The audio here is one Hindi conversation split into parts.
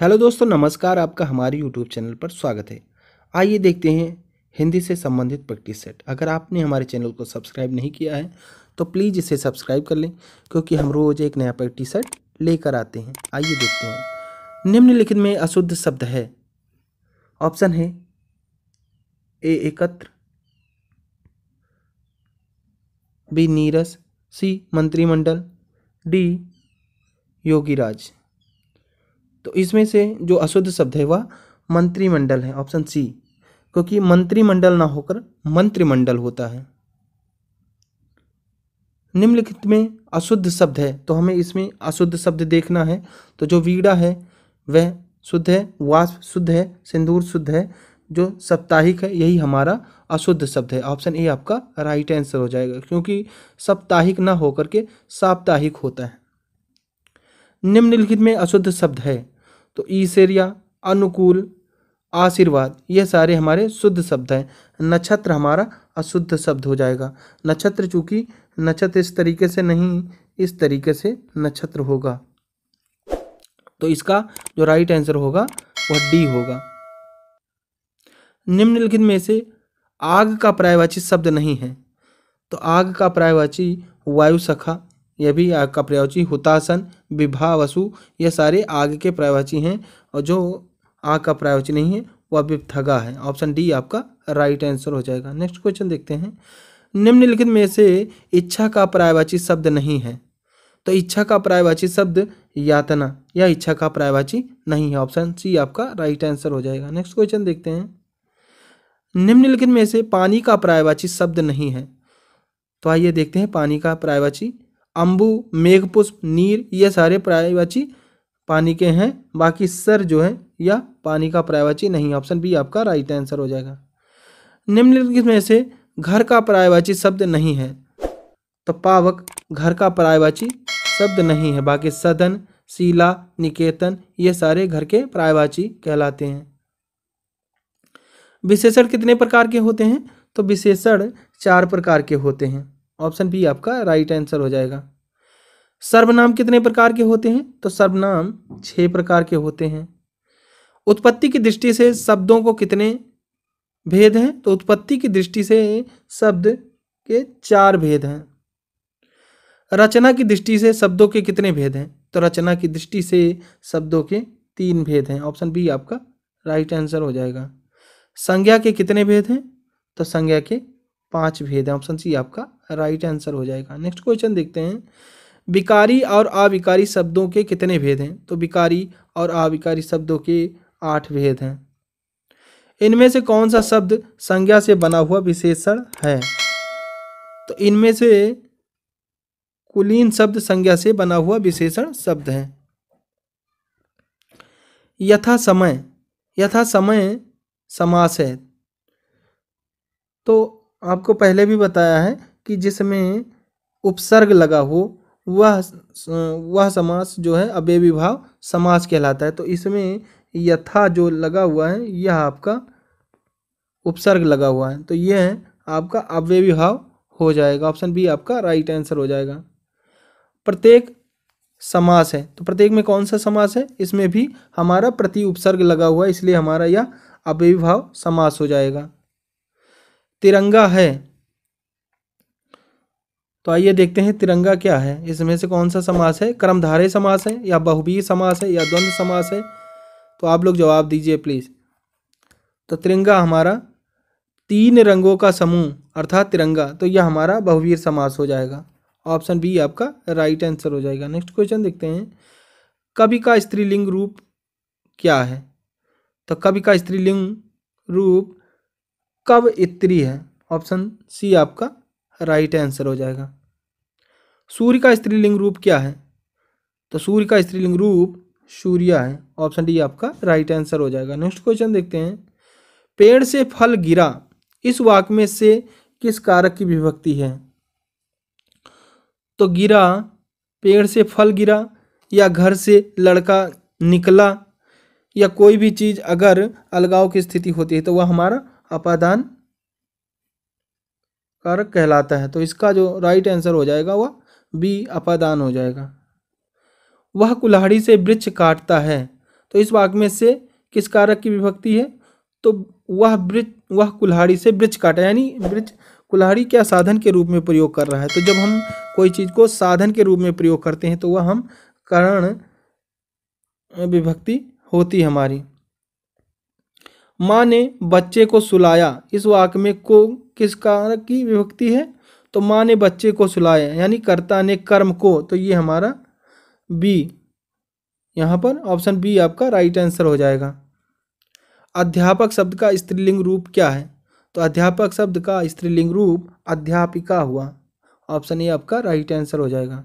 हेलो दोस्तों नमस्कार आपका हमारे यूट्यूब चैनल पर स्वागत है आइए देखते हैं हिंदी से संबंधित प्रैक्टिस सेट अगर आपने हमारे चैनल को सब्सक्राइब नहीं किया है तो प्लीज़ इसे सब्सक्राइब कर लें क्योंकि हम रोज़ एक नया प्रैक्टिस सेट लेकर आते हैं आइए देखते हैं निम्नलिखित में अशुद्ध शब्द है ऑप्शन है ए एकत्र बी नीरस सी मंत्रिमंडल डी योगीराज तो इसमें से जो अशुद्ध शब्द है वह मंत्रिमंडल है ऑप्शन सी क्योंकि मंत्रिमंडल ना होकर मंत्रिमंडल होता है निम्नलिखित में अशुद्ध शब्द है तो हमें इसमें अशुद्ध शब्द देखना है तो जो वीड़ा है वह शुद्ध है वाष्प शुद्ध है सिंदूर शुद्ध है जो साप्ताहिक है यही हमारा अशुद्ध शब्द है ऑप्शन ए आपका राइट आंसर हो जाएगा क्योंकि साप्ताहिक ना होकर के साप्ताहिक होता है निम्नलिखित में अशुद्ध शब्द है तो ईश्वर्या अनुकूल आशीर्वाद ये सारे हमारे शुद्ध शब्द हैं नक्षत्र हमारा अशुद्ध शब्द हो जाएगा नक्षत्र चूंकि नक्षत्र इस तरीके से नहीं इस तरीके से नक्षत्र होगा तो इसका जो राइट आंसर होगा वह डी होगा निम्नलिखित में से आग का प्रायवाची शब्द नहीं है तो आग का प्रायवाची वायु सखा यह भी आग का पर्यायवाची हुतासन विभावसु यह सारे आग के पर्यायवाची हैं और जो आग का पर्यायवाची नहीं है वह विपथगा है ऑप्शन डी आपका राइट आंसर हो जाएगा नेक्स्ट क्वेश्चन देखते हैं निम्नलिखित में से इच्छा का प्रायवाची शब्द नहीं है तो इच्छा का प्रायवाची शब्द यातना या इच्छा का प्रायवाची नहीं है ऑप्शन सी आपका राइट आंसर हो जाएगा नेक्स्ट क्वेश्चन देखते हैं निम्नलिखित में से पानी का प्रायवाची शब्द नहीं है तो आइए देखते हैं पानी का प्रायवाची अंबु मेघपुष्प नीर ये सारे प्रायवाची पानी के हैं बाकी सर जो है यह पानी का प्रायवाची नहीं ऑप्शन बी आपका राइट आंसर हो जाएगा निम्नलिखित में से घर का प्रायवाची शब्द नहीं है तो पावक घर का प्रायवाची शब्द नहीं है बाकी सदन शिला निकेतन ये सारे घर के प्रायवाची कहलाते हैं विशेषण कितने प्रकार के होते हैं तो विशेषण चार प्रकार के होते हैं ऑप्शन बी आपका राइट आंसर हो जाएगा सर्वनाम कितने प्रकार के होते हैं तो सर्वनाम छः प्रकार के होते हैं उत्पत्ति की दृष्टि से शब्दों को कितने भेद हैं तो उत्पत्ति की दृष्टि से शब्द के चार भेद हैं रचना की दृष्टि से शब्दों के कितने भेद हैं तो रचना की दृष्टि से शब्दों के तीन भेद हैं ऑप्शन बी आपका राइट आंसर हो जाएगा संज्ञा के कितने भेद हैं तो संज्ञा के पांच भेद हैं ऑप्शन सी आपका राइट आंसर हो जाएगा नेक्स्ट क्वेश्चन देखते हैं विकारी और अविकारी शब्दों के कितने भेद हैं तो विकारी और अविकारी शब्दों के आठ भेद हैं इनमें से कौन सा शब्द संज्ञा से बना हुआ विशेषण है तो इनमें से कुलीन शब्द संज्ञा से बना हुआ विशेषण शब्द है यथा समय यथा समय समास है तो आपको पहले भी बताया है कि जिसमें उपसर्ग लगा हो वह वह समास जो है अव्यविभाव समास कहलाता है तो इसमें यथा जो लगा हुआ है यह आपका उपसर्ग लगा हुआ है तो यह आपका आपका अव्यविभाव हो जाएगा ऑप्शन बी आपका राइट आंसर हो जाएगा प्रत्येक समास है तो प्रत्येक में कौन सा समास है इसमें भी हमारा प्रति उपसर्ग लगा हुआ है इसलिए हमारा यह अव्यविभाव समास हो जाएगा तिरंगा है तो आइए देखते हैं तिरंगा क्या है इसमें से कौन सा समास है कर्मधारय समास है या बहुबी समास है या द्वंद्व समास है तो आप लोग जवाब दीजिए प्लीज़ तो तिरंगा हमारा तीन रंगों का समूह अर्थात तिरंगा तो यह हमारा बहुवीर समास हो जाएगा ऑप्शन बी आपका राइट आंसर हो जाएगा नेक्स्ट क्वेश्चन देखते हैं कवि का स्त्रीलिंग रूप क्या है तो कवि का स्त्रीलिंग रूप कव इत्री है ऑप्शन सी आपका राइट आंसर हो जाएगा सूर्य का स्त्रीलिंग रूप क्या है तो सूर्य का स्त्रीलिंग रूप सूर्या है ऑप्शन डी आपका राइट आंसर हो जाएगा नेक्स्ट क्वेश्चन देखते हैं पेड़ से फल गिरा इस वाक्य में से किस कारक की विभक्ति है तो गिरा पेड़ से फल गिरा या घर से लड़का निकला या कोई भी चीज़ अगर अलगाव की स्थिति होती है तो वह हमारा अपादान कारक कहलाता है तो इसका जो राइट आंसर हो जाएगा वह बी अपादान हो जाएगा वह कुल्हाड़ी से वृक्ष काटता है तो इस वाक्य में से किस कारक की विभक्ति है तो वह वृक्ष वह कुल्हाड़ी से वृक्ष काटा यानी वृक्ष कुल्हाड़ी क्या साधन के रूप में प्रयोग कर रहा है तो जब हम कोई चीज़ को साधन के रूप में प्रयोग करते हैं तो वह हम करण विभक्ति होती हमारी माँ ने बच्चे को सुलाया इस वाक्य में को किस कार की विभक्ति है तो माँ ने बच्चे को सुलाया यानी कर्ता ने कर्म को तो ये हमारा बी यहाँ पर ऑप्शन बी आपका राइट आंसर हो जाएगा अध्यापक शब्द का स्त्रीलिंग रूप क्या है तो अध्यापक शब्द का स्त्रीलिंग रूप अध्यापिका हुआ ऑप्शन ए आपका राइट आंसर हो जाएगा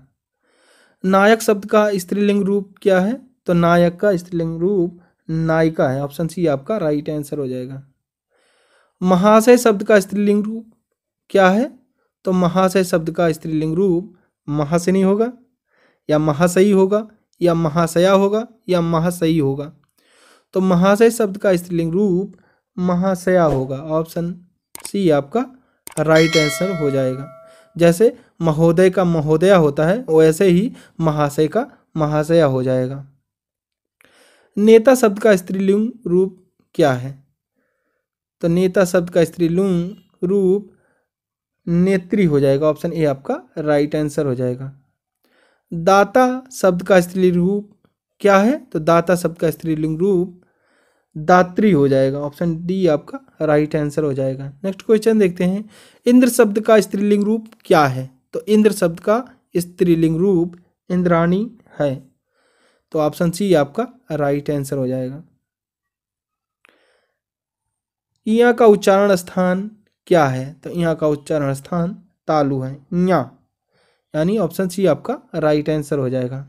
नायक शब्द का स्त्रीलिंग रूप क्या है तो नायक का स्त्रीलिंग रूप नायिका है ऑप्शन सी आपका राइट आंसर हो जाएगा महाशय शब्द का स्त्रीलिंग रूप क्या है तो महाशय शब्द का स्त्रीलिंग रूप महाशनी होगा या महाशयी होगा या महाशया होगा या महाशयी होगा तो महाशय शब्द का स्त्रीलिंग रूप महाशया होगा ऑप्शन सी आपका राइट आंसर हो जाएगा जैसे महोदय का महोदया होता है वैसे ही महाशय का महाशया हो जाएगा नेता शब्द का स्त्रीलिंग रूप क्या है तो नेता शब्द का स्त्रीलिंग रूप नेत्री हो जाएगा ऑप्शन ए आपका राइट आंसर हो जाएगा दाता शब्द का स्त्रीलिंग रूप क्या है तो दाता शब्द का स्त्रीलिंग रूप दात्री हो जाएगा ऑप्शन डी आपका राइट आंसर हो जाएगा नेक्स्ट क्वेश्चन देखते हैं इंद्र शब्द का स्त्रीलिंग रूप क्या है तो इंद्र शब्द का स्त्रीलिंग रूप इंद्राणी है तो ऑप्शन सी आपका राइट आंसर हो जाएगा इया का उच्चारण स्थान क्या है तो यहाँ का उच्चारण स्थान तालु है या यानी ऑप्शन सी आपका राइट आंसर हो जाएगा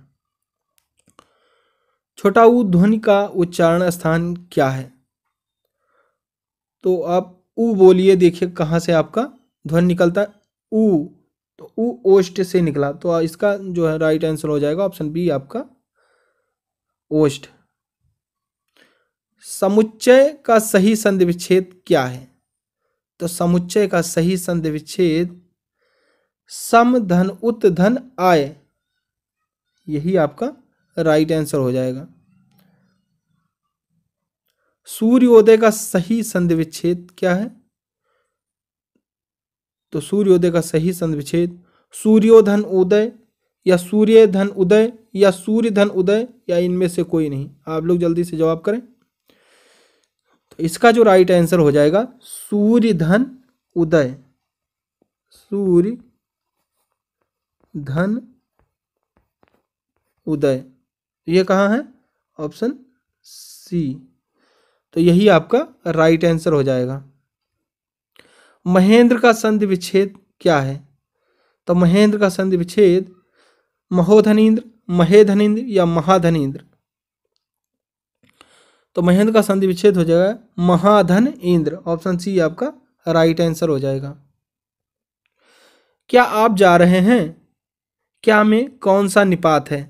छोटा ऊ ध्वनि का उच्चारण स्थान क्या है तो आप ऊ बोलिए देखिए कहाँ से आपका ध्वनि निकलता है ऊ तो ऊ ओष्ट से निकला तो इसका जो है राइट आंसर हो जाएगा ऑप्शन बी आपका ओस्ट समुच्चय का सही संधि विच्छेद क्या है तो समुच्चय का सही संधि विच्छेद सम धन उत धन आय यही आपका राइट आंसर हो जाएगा सूर्योदय का सही संधि विच्छेद क्या है तो सूर्योदय का सही संधि विच्छेद सूर्योधन उदय या सूर्य धन उदय या सूर्य धन उदय या इनमें से कोई नहीं आप लोग जल्दी से जवाब करें तो इसका जो राइट आंसर हो जाएगा सूर्य धन उदय सूर्य धन उदय ये कहाँ है ऑप्शन सी तो यही आपका राइट आंसर हो जाएगा महेंद्र का संधि विच्छेद क्या है तो महेंद्र का संधि विच्छेद इंद्र महेधनेन्द्र या महाधनेन्द्र तो महेंद्र का संधि विच्छेद हो जाएगा महाधन इंद्र ऑप्शन सी आपका राइट आंसर हो जाएगा क्या आप जा रहे हैं क्या में कौन सा निपात है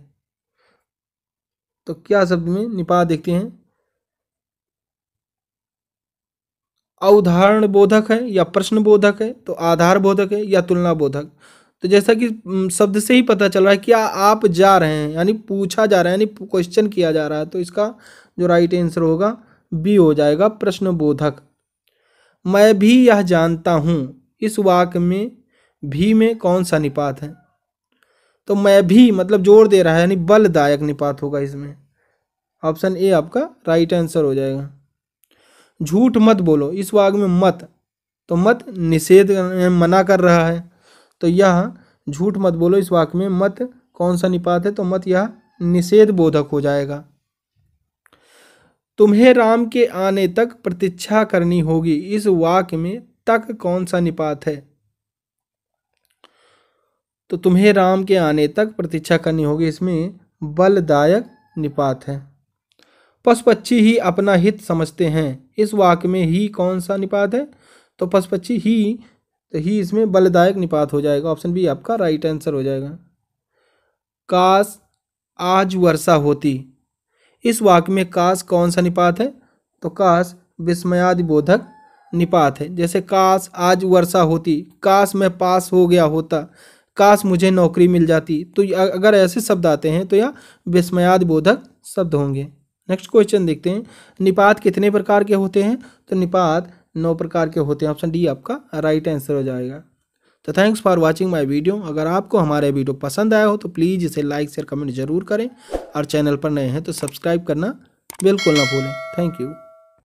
तो क्या शब्द में निपात देखते हैं अवधारण बोधक है या प्रश्न बोधक है तो आधार बोधक है या तुलना बोधक तो जैसा कि शब्द से ही पता चल रहा है कि आप जा रहे हैं यानी पूछा जा रहा है यानी क्वेश्चन किया जा रहा है तो इसका जो राइट आंसर होगा बी हो जाएगा प्रश्नबोधक मैं भी यह जानता हूँ इस वाक्य में भी में कौन सा निपात है तो मैं भी मतलब जोर दे रहा है यानी बलदायक निपात होगा इसमें ऑप्शन ए आपका राइट आंसर हो जाएगा झूठ मत बोलो इस वाक्य में मत तो मत निषेध मना कर रहा है तो यह झूठ मत बोलो इस वाक्य में मत कौन सा निपात है तो मत यह निषेध बोधक हो जाएगा तुम्हें राम के आने तक प्रतीक्षा करनी होगी इस वाक्य में तक कौन सा निपात है तो तुम्हें राम के आने तक प्रतीक्षा करनी होगी इसमें बलदायक निपात है पशु पक्षी ही अपना हित समझते हैं इस वाक्य में ही कौन सा निपात है तो पशु पक्षी ही तो ही इसमें बलदायक निपात हो जाएगा ऑप्शन बी आपका राइट आंसर हो जाएगा काश आज वर्षा होती इस वाक्य में काश कौन सा निपात है तो काश विस्मयादिबोधक निपात है जैसे काश आज वर्षा होती काश मैं पास हो गया होता काश मुझे नौकरी मिल जाती तो अगर ऐसे शब्द आते हैं तो यह विस्मयादिबोधक शब्द होंगे नेक्स्ट क्वेश्चन देखते हैं निपात कितने प्रकार के होते हैं तो निपात नौ प्रकार के होते हैं ऑप्शन डी आपका राइट आंसर हो जाएगा तो thanks for watching my video अगर आपको हमारा वीडियो पसंद आया हो तो प्लीज़ इसे लाइक शेयर कमेंट जरूर करें और चैनल पर नए हैं तो सब्सक्राइब करना बिल्कुल ना भूलें थैंक यू